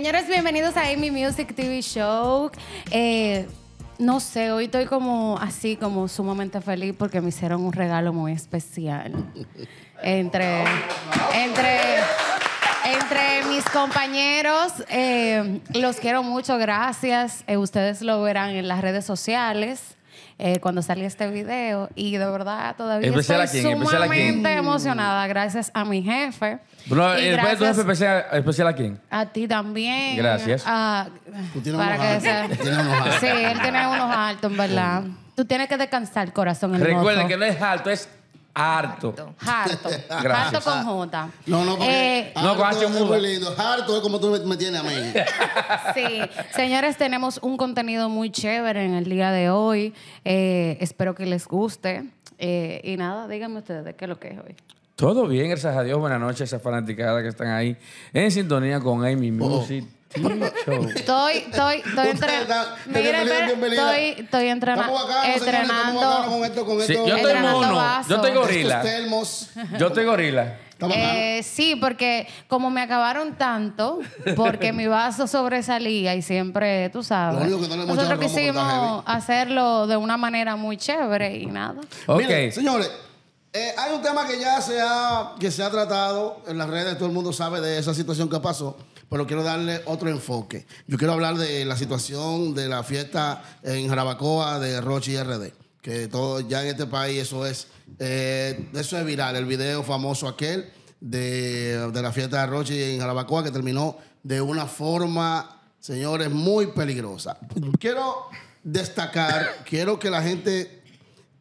Señores, bienvenidos a Amy Music TV Show. Eh, no sé, hoy estoy como así, como sumamente feliz porque me hicieron un regalo muy especial. Entre, entre, entre mis compañeros, eh, los quiero mucho, gracias. Eh, ustedes lo verán en las redes sociales eh, cuando salí este video. Y de verdad todavía estoy sumamente emocionada gracias a mi jefe. y gracias tu jefe especial, especial, a quién? A ti también. Gracias. Ah, para que Sí, él tiene unos altos, en verdad. Tú tienes que descansar, el corazón hermoso. Recuerden que no es alto, es Harto. Harto. Harto con J. No, no, porque Eh, No, con es muy lindo. Harto es como tú me, tienes a mí. Sí, señores, tenemos un contenido muy chévere en el día de hoy. Eh, espero que les guste. Eh, y nada, díganme ustedes de qué es lo que es hoy. Todo bien, gracias a Dios. Buenas noches a esas fanaticadas que están ahí en sintonía con Amy oh. Music. Estoy, estoy, estoy entrenando. estoy, entrenando. entrenando. yo estoy mono. Yo estoy gorila. Yo estoy gorila. Eh, sí, porque como me acabaron tanto, porque mi vaso sobresalía y siempre, tú sabes. nosotros quisimos hacerlo de una manera muy chévere y nada. Ok. señores. Eh, hay un tema que ya se ha, que se ha tratado en las redes, todo el mundo sabe de esa situación que pasó, pero quiero darle otro enfoque. Yo quiero hablar de la situación de la fiesta en Jarabacoa de Rochi RD, que todo ya en este país eso es, eh, eso viral, el video famoso aquel de, de la fiesta de Rochi en Jarabacoa que terminó de una forma, señores, muy peligrosa. Quiero destacar, quiero que la gente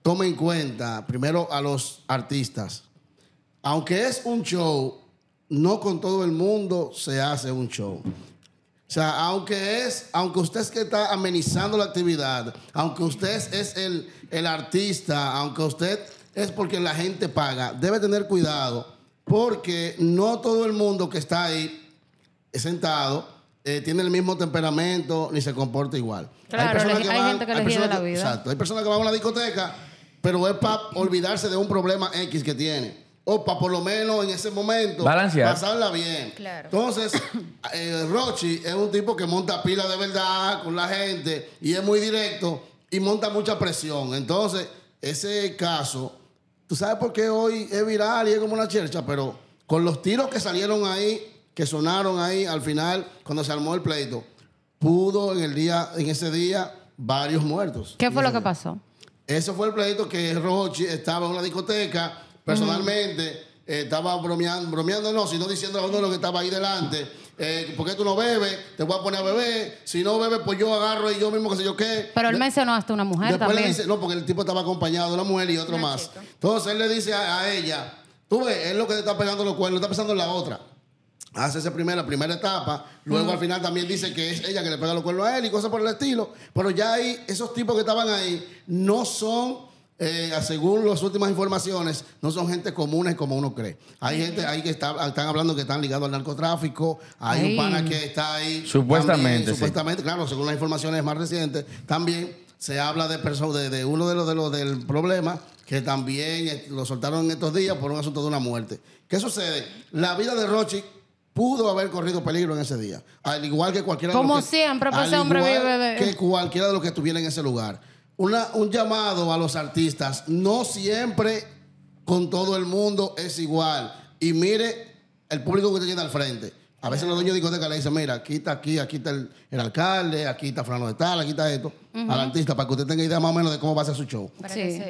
Tome en cuenta primero a los artistas. Aunque es un show, no con todo el mundo se hace un show. O sea, aunque es, aunque usted es que está amenizando la actividad, aunque usted es el, artista, aunque usted es porque la gente paga, debe tener cuidado porque no todo el mundo que está ahí sentado eh, tiene el mismo temperamento ni se comporta igual. Claro, hay, personas que hay van, la vida. Exacto. Hay personas que van a una discoteca pero es para olvidarse de un problema X que tiene. O para por lo menos en ese momento Balancear. pasarla bien. Claro. Entonces, eh, Rochi es un tipo que monta pila de verdad con la gente y es muy directo y monta mucha presión. Entonces, ese caso, tú sabes por qué hoy es viral y es como una chercha, pero con los tiros que salieron ahí, que sonaron ahí al final, cuando se armó el pleito, pudo en el día, en ese día, varios muertos. ¿Qué fue lo que pasó? Eso fue el pleito que Rochi estaba en una discoteca, personalmente, eh, estaba bromeando, bromeando no, sino diciendo a uno lo que estaba ahí delante. porque eh, ¿Por qué tú no bebes? Te voy a poner a beber. Si no bebes, pues yo agarro y yo mismo que sé yo qué. Pero él mencionó hasta una mujer Después Le dice, no, porque el tipo estaba acompañado de una mujer y otro más. Entonces él le dice a, ella, tú ves, es lo que te está pegando los cuernos, está pensando en la otra. Hace esa primera, primera etapa. Luego al final también dice que es ella que le pega los cuernos a él y cosas por el estilo. Pero ya ahí, esos tipos que estaban ahí no son, eh, según las últimas informaciones, no son gente comunes como uno cree. Hay gente ahí que está, están hablando que están ligados al narcotráfico. Hay un pana que está ahí. Supuestamente. Supuestamente, claro, según las informaciones más recientes, también se habla de, personas de uno de los, de los del problema que también eh, lo soltaron en estos días por un asunto de una muerte. ¿Qué sucede? La vida de Rochi pudo haber corrido peligro en ese día. Al igual que cualquiera de los que, siempre, pues, que cualquiera de los que estuviera en ese lugar. un llamado a los artistas. No siempre con todo el mundo es igual. Y mire el público que usted tiene al frente. A veces los dueños de discoteca le dicen, mira, aquí está aquí, aquí está el, alcalde, aquí está Frano de tal, aquí está esto, al artista, para que usted tenga idea más o menos de cómo va a ser su show.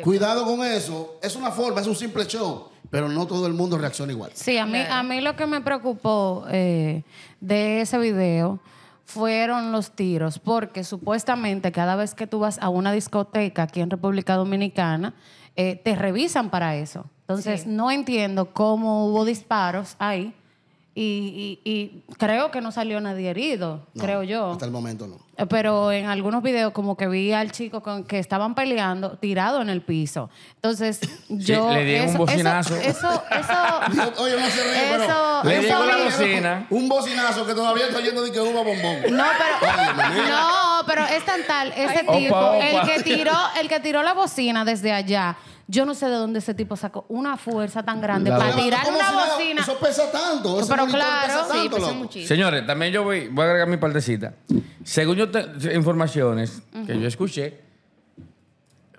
Cuidado con eso. Es una forma, es un simple show pero no todo el mundo reacciona igual. Sí, a mí, a mí lo que me preocupó eh, de ese video fueron los tiros, porque supuestamente cada vez que tú vas a una discoteca aquí en República Dominicana, eh, te revisan para eso. Entonces, no entiendo cómo hubo disparos ahí y, y, y, creo que no salió nadie herido, creo yo. Hasta el momento no. Eh, pero en algunos videos como que vi al chico con, que estaban peleando tirado en el piso. Entonces yo... le di un bocinazo. Eso, eso, eso Oye, no se ríe, pero... Le dio la bocina. Un bocinazo que todavía está yendo de que hubo bombón. No, pero... no, pero es tan tal, ese tipo, el, que tiró, el que tiró la bocina desde allá yo no sé de dónde ese tipo sacó una fuerza tan grande para tirar una bocina. Eso pesa tanto. pero claro, sí, pesa muchísimo. Señores, también yo voy, voy a agregar mi partecita. Según yo informaciones que yo escuché,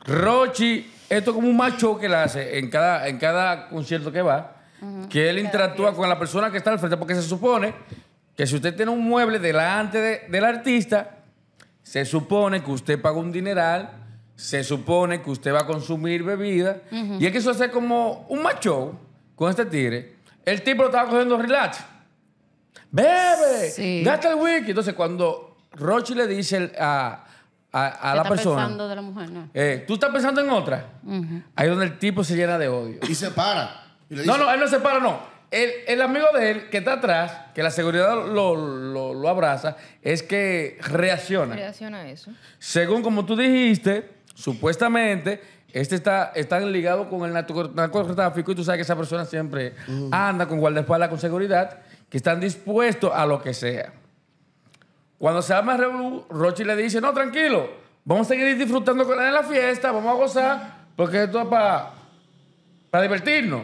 Rochi, esto es como un macho que la hace en cada, en cada concierto que va, que él interactúa con la persona que está al frente, porque se supone que si usted tiene un mueble delante del artista, se supone que usted paga un dineral se supone que usted va a consumir bebida. y es Y eso hace hacer como un macho con este tigre. El tipo lo estaba cogiendo relax. ¡Bebe! Sí. el wiki! Entonces, cuando Rochi le dice a, a, persona... la está persona. Pensando de la mujer, no? Eh, tú estás pensando en otra. Ahí es donde el tipo se llena de odio. Y se para. no, no, él no se para, no. El, amigo de él que está atrás, que la seguridad lo, lo abraza, es que reacciona. Reacciona a eso. Según como tú dijiste, Supuestamente, este está, está ligado con el narcotráfico y tú sabes que esa persona siempre anda con guardaespaldas, con seguridad, que están dispuestos a lo que sea. Cuando se llama el Rochi le dice, no, tranquilo, vamos a seguir disfrutando con él en la fiesta, vamos a gozar, porque esto es para para divertirnos.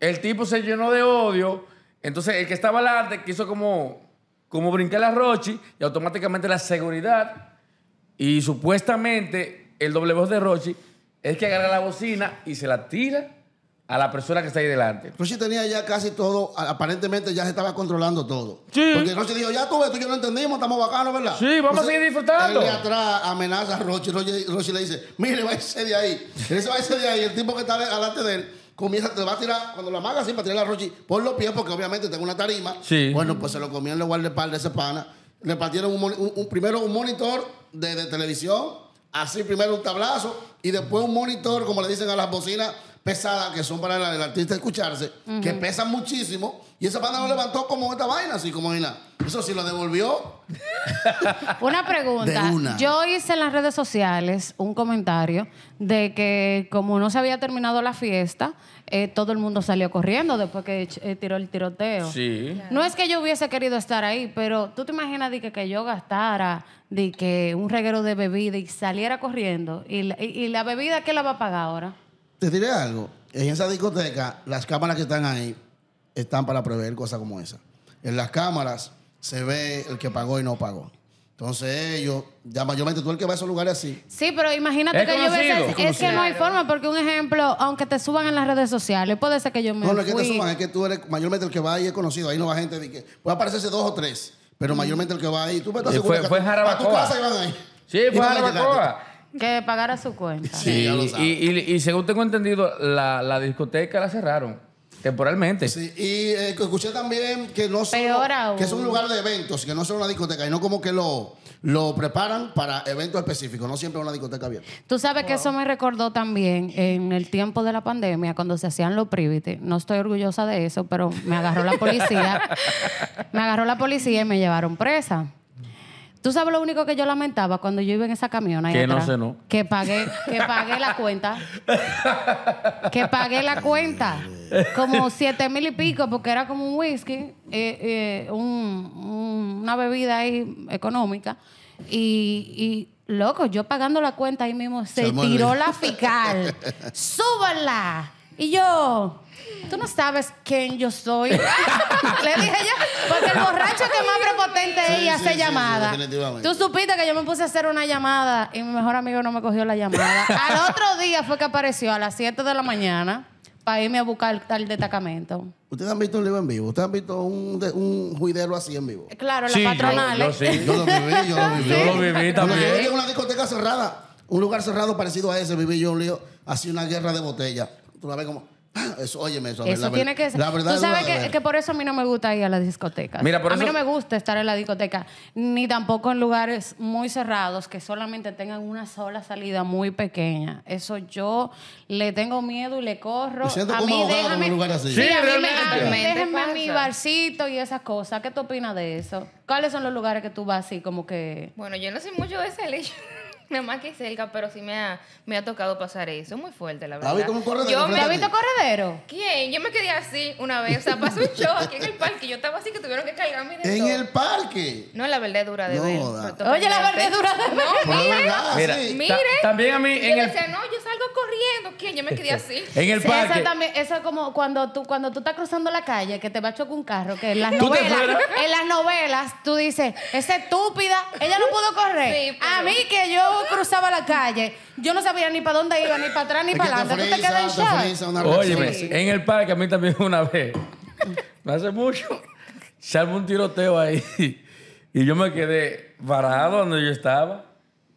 El tipo se llenó de odio, entonces el que estaba alante quiso como, como brincar a Rochi y automáticamente la seguridad y supuestamente el doble voz de Rochi es que agarra la bocina y se la tira a la persona que está ahí delante. Rochi tenía ya casi todo, aparentemente ya se estaba controlando todo. Sí. Porque Rochi dijo, ya tú tú y yo no entendimos, estamos bacanos, ¿verdad? Sí, vamos a seguir disfrutando. Y atrás amenaza a Rochi, Rochi, le dice, mire, váyase de ahí. va a váyase de ahí, el tipo que está delante de él comienza, te va a tirar, cuando lo maga así para tirar a Rochi por los pies, porque obviamente tengo una tarima. Sí. Bueno, pues se lo comían los pal de ese pana. Le partieron primero un monitor de, de televisión así primero un tablazo y después un monitor, como le dicen a las bocinas pesadas que son para el, artista escucharse, que pesan muchísimo y esa pana no levantó como esta vaina, así como vaina. Eso sí lo devolvió. una pregunta. Yo hice en las redes sociales un comentario de que como no se había terminado la fiesta, eh, todo el mundo salió corriendo después que eh, tiró el tiroteo. Sí. No es que yo hubiese querido estar ahí, pero tú te imaginas de que, yo gastara de que un reguero de bebida y saliera corriendo. ¿Y y la bebida qué la va a pagar ahora? Te diré algo. En esa discoteca, las cámaras que están ahí están para prever cosas como esa. En las cámaras se ve el que pagó y no pagó. Entonces ellos, ya mayormente tú el que va a esos lugares así. Sí, pero imagínate que yo veo es, que no hay forma, porque un ejemplo, aunque te suban en las redes sociales, puede ser que yo me No, no que te suban, es que tú eres mayormente el que va ahí es conocido. Ahí no va gente de que puede aparecerse dos o tres, pero mm. mayormente el que va ahí. Tú estás seguro fue, que fue a Sí, fue Jarabacoa. Que pagara su cuenta. Sí, ya lo Y, según tengo entendido, la discoteca la cerraron. Temporalmente. Sí, y eh, escuché también que no sé que es un lugar de eventos, que no es una discoteca, y no como que lo, lo preparan para eventos específicos, no siempre una discoteca abierta. Tú sabes que eso me recordó también en el tiempo de la pandemia, cuando se hacían los privites. No estoy orgullosa de eso, pero me agarró la policía. me agarró la policía y me llevaron presa. ¿Tú sabes lo único que yo lamentaba cuando yo iba en esa camiona? Que no sé, no. Que pagué, que pagué la cuenta. que pagué la cuenta. Como siete mil y pico, porque era como un whisky, eh, eh, una bebida ahí económica. Y, loco, yo pagando la cuenta ahí mismo, se, tiró la fiscal. ¡Súbala! Y yo, tú no sabes quién yo soy. Le dije yo, porque el borracho que más prepotente es ella hace llamadas. llamada. tú supiste que yo me puse a hacer una llamada y mi mejor amigo no me cogió la llamada. Al otro día fue que apareció a las 7 de la mañana para irme a buscar al destacamento. ¿Ustedes han visto un libro en vivo? ¿Ustedes han visto un, juidero así en vivo? Eh, claro, la patronal. Yo, ¿eh? yo lo viví, yo lo viví. Yo lo viví también. Yo en una discoteca cerrada, un lugar cerrado parecido a ese, viví yo un lío, así una guerra de botellas tú la ves como. Ah, eso, óyeme, eso, eso tiene que ser. Tú sabes que, por eso a mí no me gusta ir a la discoteca Mira, por a mí no me gusta estar en la discoteca, ni tampoco en lugares muy cerrados que solamente tengan una sola salida muy pequeña. Eso yo le tengo miedo y le corro. siento a mí en un lugar así. Sí, a mí, mi barcito y esas cosas. ¿Qué tú opinas de eso? ¿Cuáles son los lugares que tú vas así como que...? Bueno, yo no sé mucho de ese lecho. Nada más que cerca, pero sí me ha, me ha tocado pasar eso. Muy fuerte, la verdad. corredero? Yo me... he visto corredero? ¿Quién? Yo me quedé así una vez. O sea, pasó un show aquí en el parque. Yo estaba así que tuvieron que cargarme de ¿En el parque? No, la verdad es dura de no, ver. Oye, la verdad es dura de ver. No, mira. Mira, mira. también a mí... En no, yo me quedé así. en el parque. Eso, es como cuando tú, cuando tú estás cruzando la calle, que te va a chocar un carro, que en las novelas, en las novelas, tú dices, esa estúpida, ella no pudo correr. A mí que yo cruzaba la calle, yo no sabía ni para dónde iba, ni para atrás, ni para adelante. Tú te quedas en shock. Óyeme, en el parque a mí también una vez, no hace mucho, se un tiroteo ahí y yo me quedé parado donde yo estaba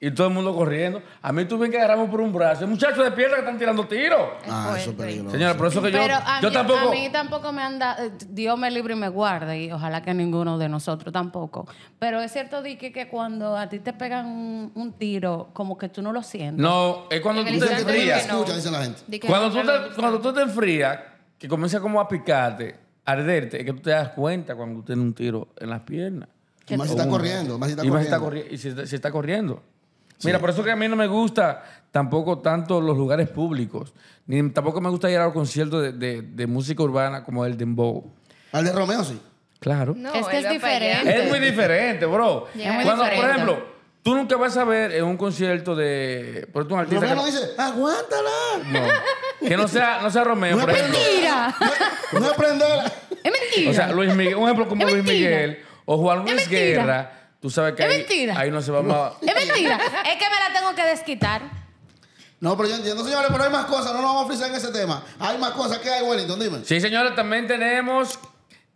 y todo el mundo corriendo. A mí tuve que agarrarme por un brazo. Muchachos de piedra que están tirando tiros. Ah, eso peligroso. Señora, por eso que yo, tampoco... A mí tampoco me anda... Dios me libre y me guarde. Y ojalá que ninguno de nosotros tampoco. Pero es cierto, Dique, que cuando a ti te pegan un, tiro, como que tú no lo sientes. No, es cuando tú te enfrías. Cuando, tú te, enfrías, que comienza como a picarte, a arderte, es que tú te das cuenta cuando tú tienes un tiro en las piernas. Y más si corriendo. Más si está corriendo. Y si está corriendo. Mira, por eso que a mí no me gusta tampoco tanto los lugares públicos, ni tampoco me gusta ir a los conciertos de, de, música urbana como el de Dembow. ¿Al de Romeo sí? Claro. es que es diferente. Es muy diferente, bro. Es muy Cuando, diferente. Por ejemplo, tú nunca vas a ver en un concierto de... Por ejemplo, un artista que no dice, aguántala. No. que no sea, no sea Romeo, no por Mentira. No, no Es mentira. O sea, Luis Miguel, un ejemplo como Luis Miguel o Juan Luis Guerra Tú sabes que ahí, no se va a... Es mentira. es que me la tengo que desquitar. No, pero yo entiendo, señores, pero hay más cosas, no nos vamos a frisar en ese tema. Hay más cosas. ¿Qué hay, Wellington? Dime. Sí, señores, también tenemos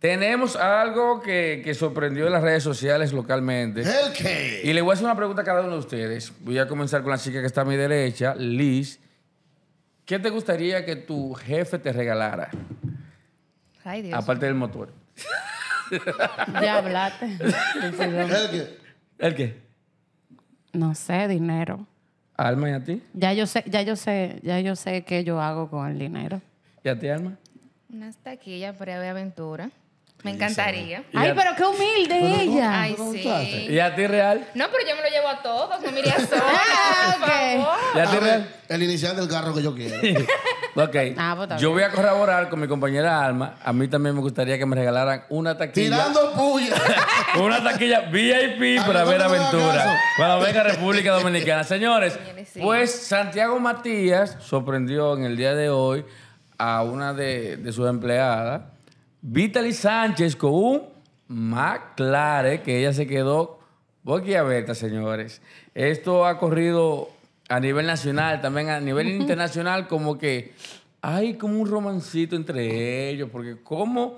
tenemos algo que, sorprendió en las redes sociales localmente. ¿El qué? Y le voy a hacer una pregunta a cada uno de ustedes. Voy a comenzar con la chica que está a mi derecha, Liz. ¿Qué te gustaría que tu jefe te regalara? Ay, Dios. Aparte del motor. ya hablaste. ¿El qué? No sé, dinero. ¿Alma y a ti? Ya yo sé, ya yo sé, ya yo sé qué yo hago con el dinero. ¿Y a ti, Alma? Una taquilla, de aventura. Me encantaría. Ay, pero qué humilde ella. Ay, sí. ¿Y a ti real? No, pero yo me lo llevo a todos, no me iría sola, ah, ¿Y a ti real? El inicial del carro que yo quiero. ok. Ah, pues, yo voy a corroborar con mi compañera Alma. A mí también me gustaría que me regalaran una taquilla. Tirando puya. una taquilla VIP para ver aventura. para venga República Dominicana. Señores, pues Santiago Matías sorprendió en el día de hoy a una de sus empleadas Vitaly Sánchez con un McLaren que ella se quedó boquiabierta, señores. Esto ha corrido a nivel nacional, también a nivel internacional, como que hay como un romancito entre ellos, porque como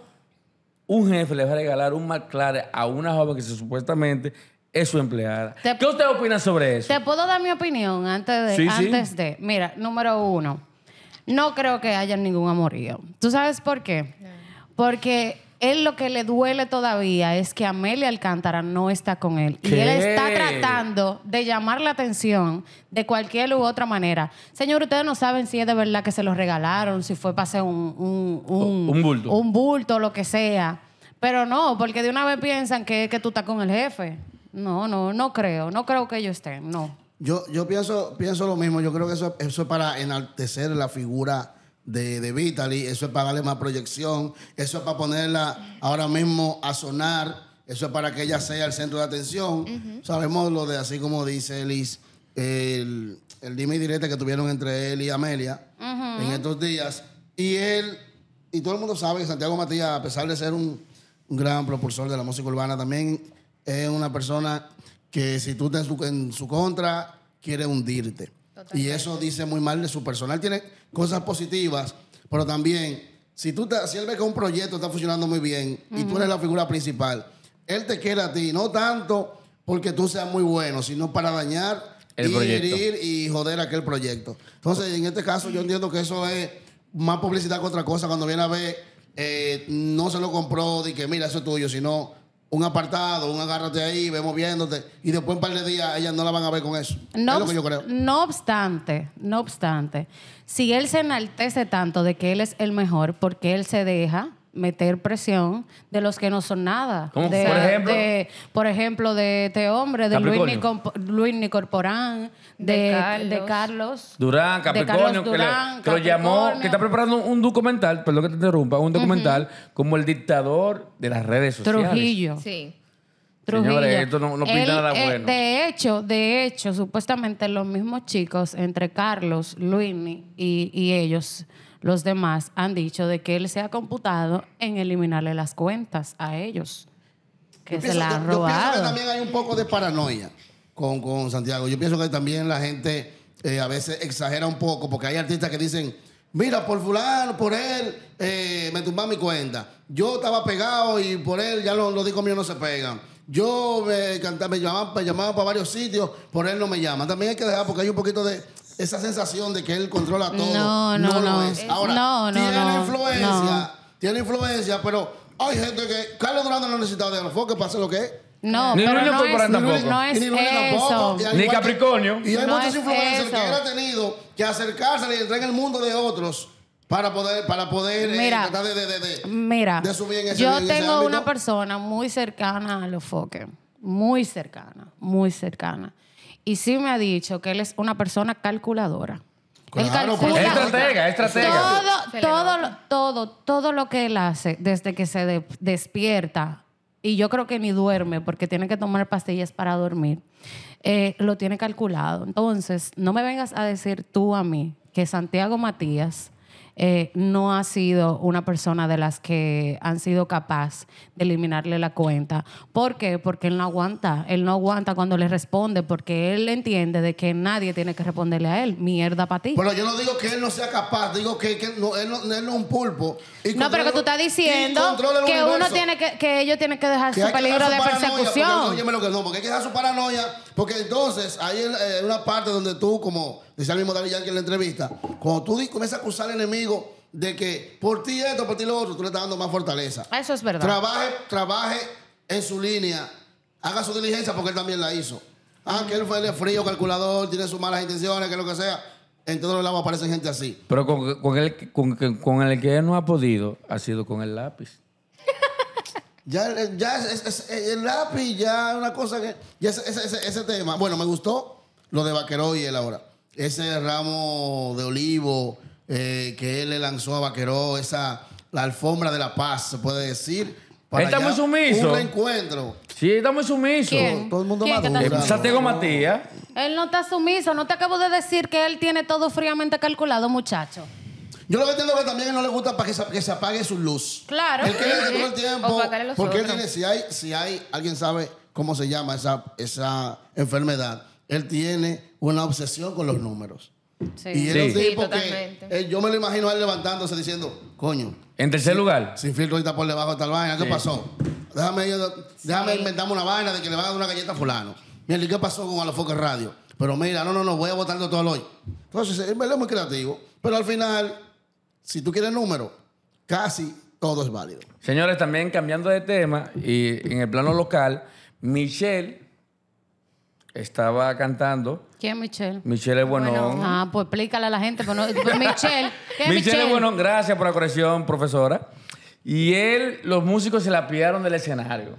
un jefe le va a regalar un McLaren a una joven que supuestamente es su empleada. ¿Qué usted opina sobre eso? Te puedo dar mi opinión antes de. antes de mira, número uno, no creo que haya ningún amorío. ¿Tú sabes por qué? Porque él lo que le duele todavía es que Amelia Alcántara no está con él. Y él está tratando de llamar la atención de cualquier u otra manera. Señor, ustedes no saben si es de verdad que se los regalaron, si fue para hacer un, un, un, bulto. Un lo que sea. Pero no, porque de una vez piensan que, tú estás con el jefe. No, no, no creo. No creo que ellos estén, no. Yo, yo pienso, pienso lo mismo. Yo creo que eso, eso es para enaltecer la figura de, de eso es para darle más proyección, eso es para ponerla ahora mismo a sonar, eso es para que ella sea el centro de atención. Sabemos lo de, así como dice Liz, el, el dime y que tuvieron entre él y Amelia en estos días. Y él, y todo el mundo sabe que Santiago Matías, a pesar de ser un, gran propulsor de la música urbana, también es una persona que si tú estás en su contra, quiere hundirte. Y eso dice muy mal de su personal. Tiene cosas positivas, pero también, si, tú te, si él ve que un proyecto está funcionando muy bien y tú eres la figura principal, él te quiere a ti, no tanto porque tú seas muy bueno, sino para dañar, el herir y joder aquel proyecto. Entonces, en este caso, yo entiendo que eso es más publicidad que otra cosa. Cuando viene a ver, eh, no se lo compró de que, mira, eso es tuyo, sino un apartado, un agárrate ahí, ve viéndote, y después un par de días ellas no la van a ver con eso. es lo que yo creo. no obstante, no obstante, si él se enaltece tanto de que él es el mejor, porque él se deja meter presión de los que no son nada. De, por ejemplo, de, este hombre, de Luis, Nicorporán, de, Carlos. Durán, Capricornio, que, lo llamó, que está preparando un documental, perdón que te interrumpa, un documental como el dictador de las redes sociales. Trujillo. Sí. Eh, de hecho, de hecho, supuestamente los mismos chicos, entre Carlos, Luini y, ellos, los demás, han dicho de que él se ha computado en eliminarle las cuentas a ellos. Que se la han pienso que también hay un poco de paranoia con, Santiago. Yo pienso que también la gente eh, a veces exagera un poco, porque hay artistas que dicen, mira, por fulano, por él, eh, me tumba mi cuenta. Yo estaba pegado y por él ya los, los discos míos no se pegan. Yo eh, me, cantaba, me, llamaban, me para varios sitios, por él no me llaman También hay que dejar porque hay un poquito de esa sensación de que él controla todo. No, no, no. no. es. Ahora, no, tiene influencia, tiene influencia, pero hay gente que. Carlos Durán no necesitado de que pase lo que es. No, pero no, es, no ni eso. Ni Capricornio. Y hay muchos muchas influencias que él ha tenido que acercarse y entrar en el mundo de otros para poder, para poder eh, mira, de, Yo tengo una persona muy cercana a los Muy cercana, muy cercana. Y sí me ha dicho que él es una persona calculadora. calcula estratega, estratega. Todo, todo, todo, todo lo que él hace desde que se despierta, y yo creo que ni duerme porque tiene que tomar pastillas para dormir, eh, lo tiene calculado. Entonces, no me vengas a decir tú a mí que Santiago Matías eh, no ha sido una persona de las que han sido capaz de eliminarle la cuenta. ¿Por qué? Porque él no aguanta, él no aguanta cuando le responde, porque él entiende de que nadie tiene que responderle a él. Mierda para ti. Pero yo no digo que él no sea capaz, digo que, él, no, es un pulpo. Y no, pero que tú estás diciendo que uno tiene que, que ellos tienen que dejar su peligro de persecución. no, porque hay que dejar su paranoia porque entonces, hay eh, una parte donde tú, como decía el mismo David Yankee en la entrevista, cuando tú comienzas a acusar al enemigo de que por ti esto, por ti lo otro, tú le estás dando más fortaleza. Ah, eso es verdad. Trabaje, trabaje en su línea. Haga su diligencia porque él también la hizo. Ah, que él fue el frío, calculador, tiene sus malas intenciones, que lo que sea. En todos los lados aparece gente así. Pero con, con el que él no ha podido, ha sido con el lápiz. Ya, ya es, el lápiz, ya una cosa que. ese, ese, ese, tema. Bueno, me gustó lo de Vaqueró y él ahora. Ese ramo de olivo eh, que él le lanzó a Vaqueró, esa. La alfombra de la paz, se puede decir. Él está muy sumiso. Un reencuentro. Sí, está muy sumiso. Todo el mundo Santiago Matías. Él no está sumiso. No te acabo de decir que él tiene todo fríamente calculado, muchacho. Yo lo que entiendo que también no le gusta para que se, apague su luz. Claro. Él quiere que todo el tiempo. porque él tiene, si hay, si hay, alguien sabe cómo se llama esa, esa enfermedad, él tiene una obsesión con los números. Sí. Y él tipo que eh, yo me lo imagino a él levantándose diciendo, coño. En tercer lugar. Sin filtro ahorita por debajo de tal vaina. ¿Qué pasó? Déjame, déjame inventarme una vaina de que le van a dar una galleta a fulano. Mira, qué pasó con Alofoque Radio? Pero mira, no, no, no, voy a votar todo hoy. Entonces, él es muy creativo. Pero al final, si tú quieres número, casi todo es válido. Señores, también cambiando de tema, y en el plano local, Michelle estaba cantando. ¿Quién es Michelle? Michelle es Buenón. Bueno, ah, pues explícale a la gente. Pues pues Michelle, es Michelle, es Buenón, gracias por la corrección, profesora. Y él, los músicos se la pillaron del escenario.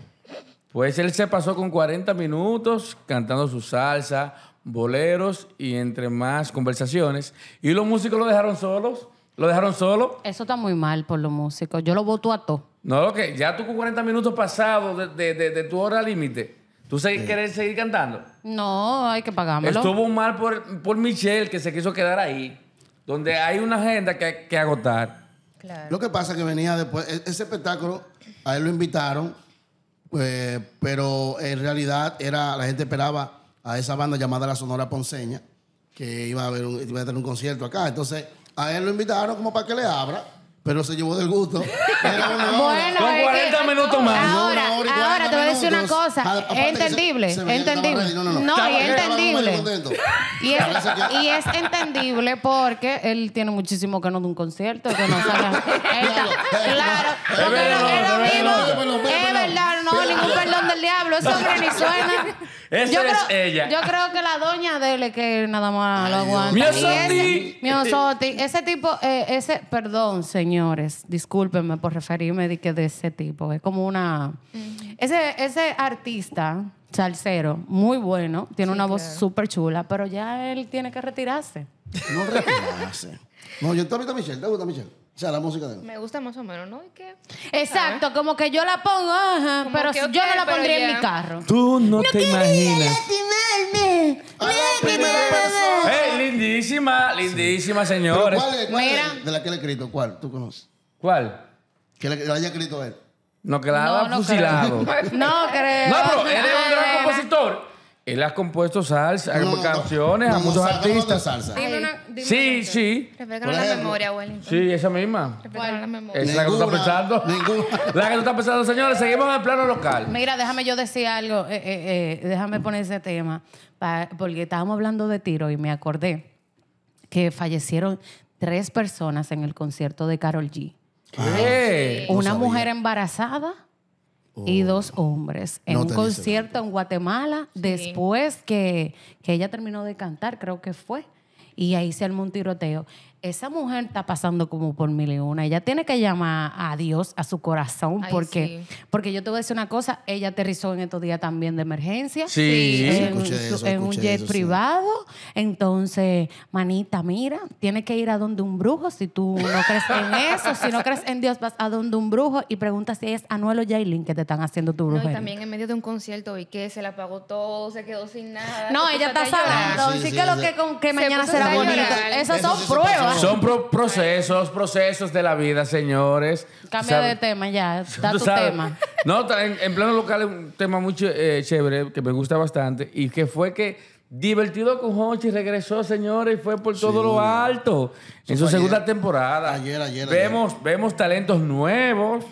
Pues él se pasó con 40 minutos cantando su salsa, boleros y entre más conversaciones. Y los músicos lo dejaron solos lo dejaron solo. Eso está muy mal por los músicos. Yo lo voto a todo. No, lo que ya tú con 40 minutos pasados de, tu hora límite, ¿tú seguir cantando? No, hay que pagármelo. Estuvo mal por, Michelle que se quiso quedar ahí, donde hay una agenda que, que agotar. Claro. Lo que pasa es que venía después, e, ese espectáculo, a él lo invitaron, pues, pero en realidad era la gente esperaba a esa banda llamada La Sonora Ponceña, que iba a, haber iba a tener un concierto acá. Entonces a él lo invitaron como para que le abra. Pero se llevó del gusto. Era Bueno, Con 40 minutos más. Ahora, ahora, te voy a decir una cosa. Es entendible. entendible. no, y es entendible. Y es, entendible porque él tiene muchísimo que no de un concierto. Que no salga. claro. Porque es lo Es verdad, no, ningún perdón diablo, ese hombre ni suena. Esa yo es creo, ella. Yo creo que la doña de él es que nada más lo aguanta. Ese tipo, eh, ese, perdón, señores, discúlpenme por referirme de que de ese tipo. Es como una. Ese, ese artista salsero, muy bueno, tiene una voz súper chula, pero ya él tiene que retirarse. No retirarse. no, yo te a Michelle, te gusta Michelle. O sea, la música de él. Me gusta más o menos, ¿no? ¿Y qué? Exacto, como que yo la pongo, ajá, pero yo no la pondría en mi carro. Tú no, no te imaginas. Lastimarme, ah, Ey, lindísima, lindísima, señores. ¿Cuál, es, de la que le he escrito? ¿Cuál? ¿Tú conoces? ¿Cuál? Que le, la haya escrito él. No, que la ha fusilado. no creo. No, pero él es un gran compositor. Él ha compuesto salsa, canciones a muchos artistas. salsa. Sí, sí. la memoria, Wellington. Sí, esa misma. la memoria. Esa es la que tú estás pensando. ninguna. La que tú estás pensando, señores. Seguimos en el plano local. Mira, déjame yo decir algo, eh, eh, eh, déjame poner ese tema, porque estábamos hablando de tiro y me acordé que fallecieron tres personas en el concierto de Carol G. ¿Qué? Una mujer embarazada y oh. dos hombres en un concierto en Guatemala después que, que ella terminó de cantar, creo que fue. Y ahí se armó un tiroteo esa mujer está pasando como por mil y una. Ella tiene que llamar a Dios, a su corazón, porque, porque yo te voy a decir una cosa, ella aterrizó en estos días también de emergencia, sí, en, un jet privado. Entonces, manita, mira, tiene que ir a donde un brujo, si tú no crees en eso, si no crees en Dios, vas a donde un brujo y pregunta si es Anuelo o Jailin que te están haciendo tu brujo también en medio de un concierto vi que se la pagó todo, se quedó sin nada. No, ella está sabrando, ah, así que lo que, que mañana será bonito. Esas son pruebas. Son procesos, procesos de la vida, señores. Cambia de tema ya, está tu tema. No, en, plano local es un tema muy eh, chévere que me gusta bastante y que fue que Divertido con Hochi regresó, señores, y fue por todo lo alto en su segunda temporada. Ayer, ayer, ayer. Vemos, vemos talentos nuevos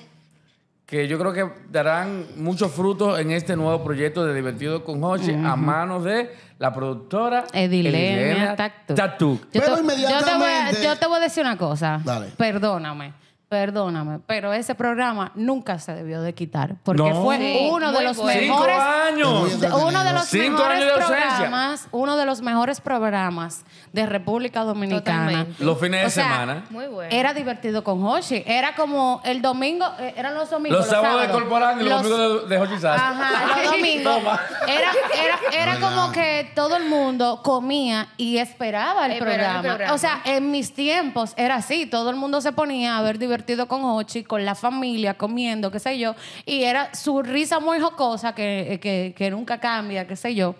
que yo creo que darán muchos frutos en este nuevo proyecto de Divertido con Hochi a manos de la productora Edilena Tatu. Yo, te, yo, te voy a decir una cosa. Perdóname. Perdóname, pero ese programa nunca se debió de quitar porque fue uno de los mejores años. uno de los mejores de programas, uno de los mejores programas de República Dominicana. Los fines de semana. Muy bueno. Era divertido con Hoshi, era como el domingo, eh, eran los domingos, los, sábados, de Corporán y los, domingos de, de Hoshi Ajá, los domingos. era era, era como que todo el mundo comía y esperaba el, programa. el programa. O sea, en mis tiempos era así, todo el mundo se ponía a ver divertido con Ochi, con la familia, comiendo, qué sé yo. Y era su risa muy jocosa que, que nunca cambia, qué sé yo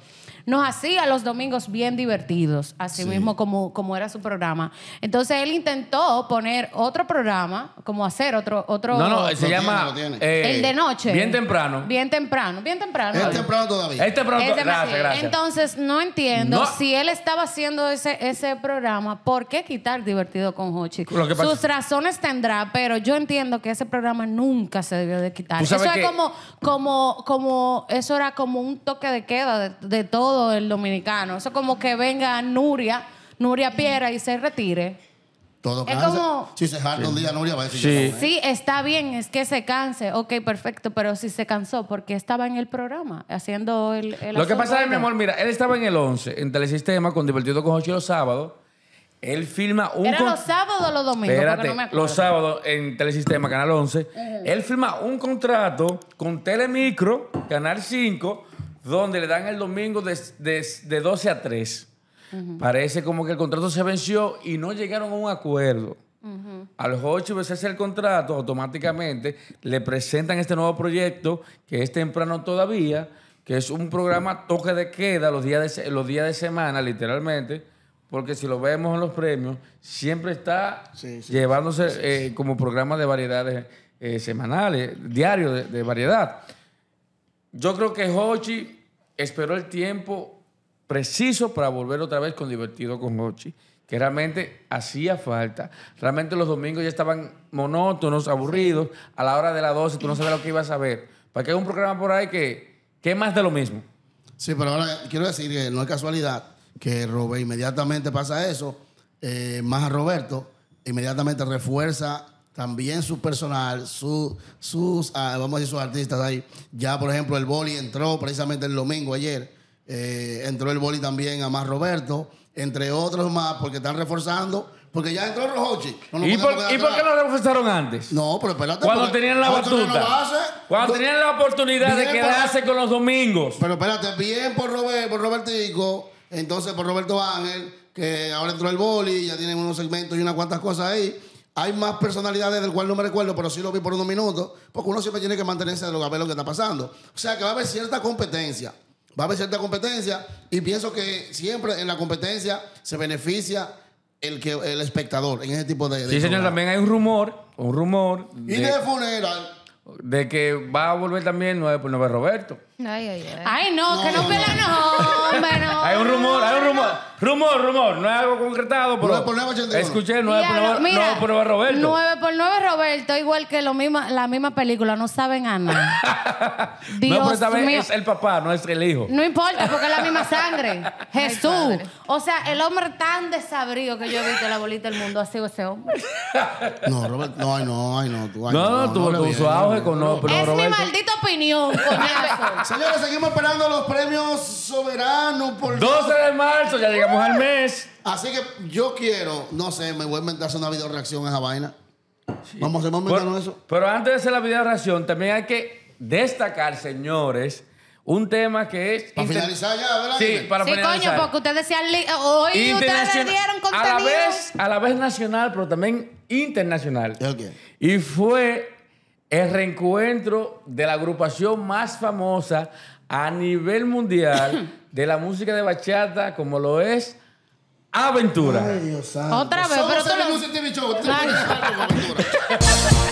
nos hacía los domingos bien divertidos, así mismo como, como era su programa. Entonces él intentó poner otro programa, como hacer otro... otro no, no, se llama... Eh, el de noche. Bien temprano. Bien temprano, bien temprano. Es temprano todavía. temprano, Gracias, Entonces no entiendo si él estaba haciendo ese, ese programa, ¿por qué quitar divertido con Hochi? Sus razones tendrá, pero yo entiendo que ese programa nunca se debió de quitar. Eso es como, como, como, eso era como un toque de queda de todo el dominicano. Eso como que venga Nuria, Nuria Piera y se retire. Todo es Si se jala un día, Nuria va a decir. Sí. está bien, es que se canse. Ok, perfecto, pero si se cansó, porque estaba en el programa haciendo el. Lo que pasa es, mi amor, mira, él estaba en el 11, en Telesistema, con Divertido con Jochi los sábados. Él filma un. ¿Era los sábados o los domingos? los sábados en Telesistema, Canal 11. Él filma un contrato con Telemicro, Canal 5 donde le dan el domingo de, 12 a 3. Parece como que el contrato se venció y no llegaron a un acuerdo. A los ocho veces el contrato, automáticamente le presentan este nuevo proyecto que es temprano todavía, que es un programa toque de queda los días de, los días de semana, literalmente, porque si lo vemos en los premios, siempre está llevándose eh, como programa de variedades eh, semanales, diario de, de variedad. Yo creo que Hochi esperó el tiempo preciso para volver otra vez con Divertido con Mochi que realmente hacía falta. Realmente los domingos ya estaban monótonos, aburridos. A la hora de las 12 tú no sabes lo que ibas a ver. Para que hay un programa por ahí que, que es más de lo mismo. Sí, pero ahora quiero decir que no es casualidad que Robert inmediatamente pasa eso, eh, más a Roberto, inmediatamente refuerza también su personal, su, sus, ah, vamos a decir, sus artistas ahí. Ya, por ejemplo, el boli entró precisamente el domingo ayer. Eh, entró el boli también a más Roberto, entre otros más, porque están reforzando. Porque ya entró Rojochi. ¿Y, por, qué lo reforzaron antes? No, pero espérate. Cuando tenían la cuando tenían la oportunidad de quedarse con los domingos. Pero espérate, bien por, roberto por Robertico, entonces por Roberto Ángel, que ahora entró el boli, ya tienen unos segmentos y unas cuantas cosas ahí. Hay más personalidades del cual no me recuerdo, pero sí lo vi por unos minutos, porque uno siempre tiene que mantenerse de lo que, lo que está pasando. O sea que va a haber cierta competencia, va a haber cierta competencia y pienso que siempre en la competencia se beneficia el que el espectador en ese tipo de... sí, señor, también hay un rumor, un rumor... Y de, funeral. De que va a volver también 9 por 9 Roberto. Ay, ay, ay. Ay, no, que no, no no, hombre, no. Hay un rumor, hay un rumor. Rumor, rumor. No es algo concretado, pero. 9 por 9, 81. Escuché 9 por 9, mira, por 9, Roberto. 9 por 9, Roberto, igual que lo mismo, la misma película, no saben Ana nada. Dios no, esta vez es el papá, no es el hijo. No importa, porque es la misma sangre. Jesús. o sea, el hombre tan desabrido que yo he visto en la bolita del mundo ha sido ese hombre. No, Roberto, no, ay, no, no. no, tú, no, tu, auge con no, pero Es mi maldita opinión, eso Señores, seguimos esperando los premios soberanos por 12 de marzo, ya llegamos al mes. Así que yo quiero, no sé, me voy a inventar una video reacción a esa vaina. Vamos, a inventarnos eso. Pero antes de hacer la video reacción, también hay que destacar, señores, un tema que es. Para finalizar ya, ¿verdad? Sí, para sí, finalizar. coño, porque ustedes decían. Hoy ustedes le dieron contenido. A la, vez, a la vez nacional, pero también internacional. qué? Y fue el reencuentro de la agrupación más famosa a nivel mundial de la música de bachata, como lo es Aventura. Otra vez, pero tú Aventura.